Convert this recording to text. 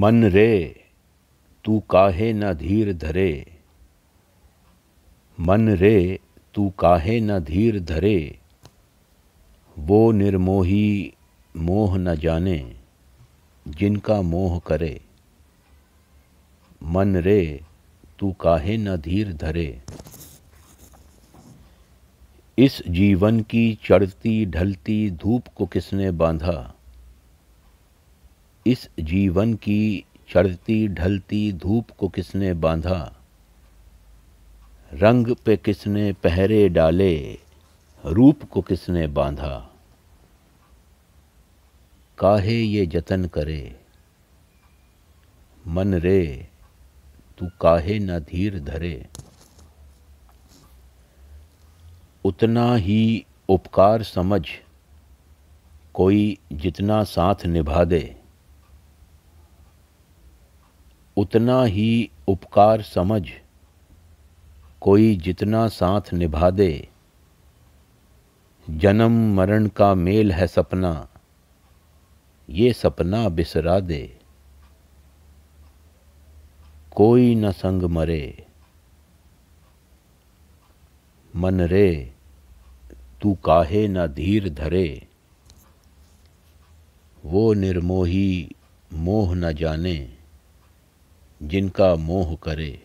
मन रे तू काहे न धीर धरे मन रे तू काहे न धीर धरे वो निर्मोही मोह न जाने जिनका मोह करे मन रे तू काहे न धीर धरे इस जीवन की चढ़ती ढलती धूप को किसने बांधा इस जीवन की चढ़ती ढलती धूप को किसने बांधा रंग पे किसने पहरे डाले रूप को किसने बांधा काहे ये जतन करे मन रे तू काहे न धीर धरे उतना ही उपकार समझ कोई जितना साथ निभा दे उतना ही उपकार समझ कोई जितना साथ निभा दे जन्म मरण का मेल है सपना ये सपना बिसरा दे कोई न संग मरे मन रे तू काहे न धीर धरे वो निर्मोही मोह न जाने जिनका मोह करे